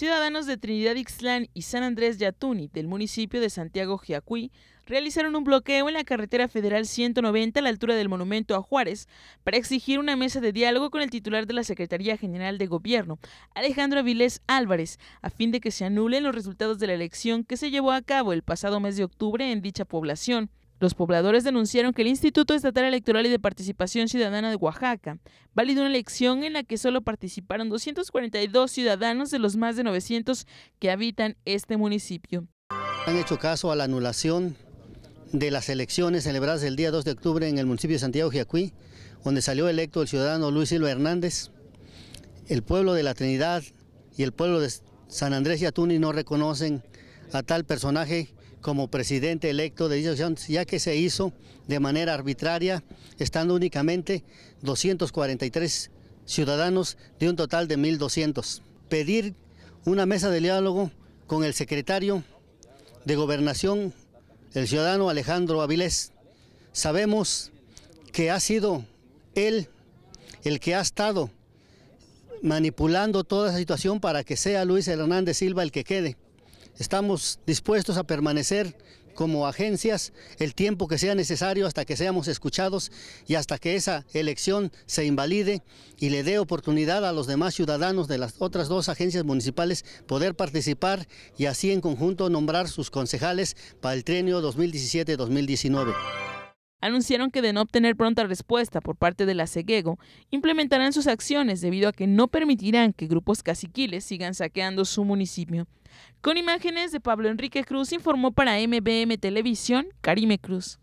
Ciudadanos de Trinidad Ixtlán y San Andrés Yatuni del municipio de Santiago Giacuí realizaron un bloqueo en la carretera federal 190 a la altura del monumento a Juárez para exigir una mesa de diálogo con el titular de la Secretaría General de Gobierno, Alejandro Avilés Álvarez, a fin de que se anulen los resultados de la elección que se llevó a cabo el pasado mes de octubre en dicha población. Los pobladores denunciaron que el Instituto Estatal Electoral y de Participación Ciudadana de Oaxaca validó una elección en la que solo participaron 242 ciudadanos de los más de 900 que habitan este municipio. Han hecho caso a la anulación de las elecciones celebradas el día 2 de octubre en el municipio de Santiago jacuí donde salió electo el ciudadano Luis Silva Hernández. El pueblo de la Trinidad y el pueblo de San Andrés y Atuni no reconocen a tal personaje como presidente electo de dicha ya que se hizo de manera arbitraria, estando únicamente 243 ciudadanos de un total de 1.200. Pedir una mesa de diálogo con el secretario de Gobernación, el ciudadano Alejandro Avilés. Sabemos que ha sido él el que ha estado manipulando toda la situación para que sea Luis Hernández Silva el que quede. Estamos dispuestos a permanecer como agencias el tiempo que sea necesario hasta que seamos escuchados y hasta que esa elección se invalide y le dé oportunidad a los demás ciudadanos de las otras dos agencias municipales poder participar y así en conjunto nombrar sus concejales para el trienio 2017-2019 anunciaron que de no obtener pronta respuesta por parte de la CEGEGO, implementarán sus acciones debido a que no permitirán que grupos caciquiles sigan saqueando su municipio. Con imágenes de Pablo Enrique Cruz informó para MBM Televisión Karime Cruz.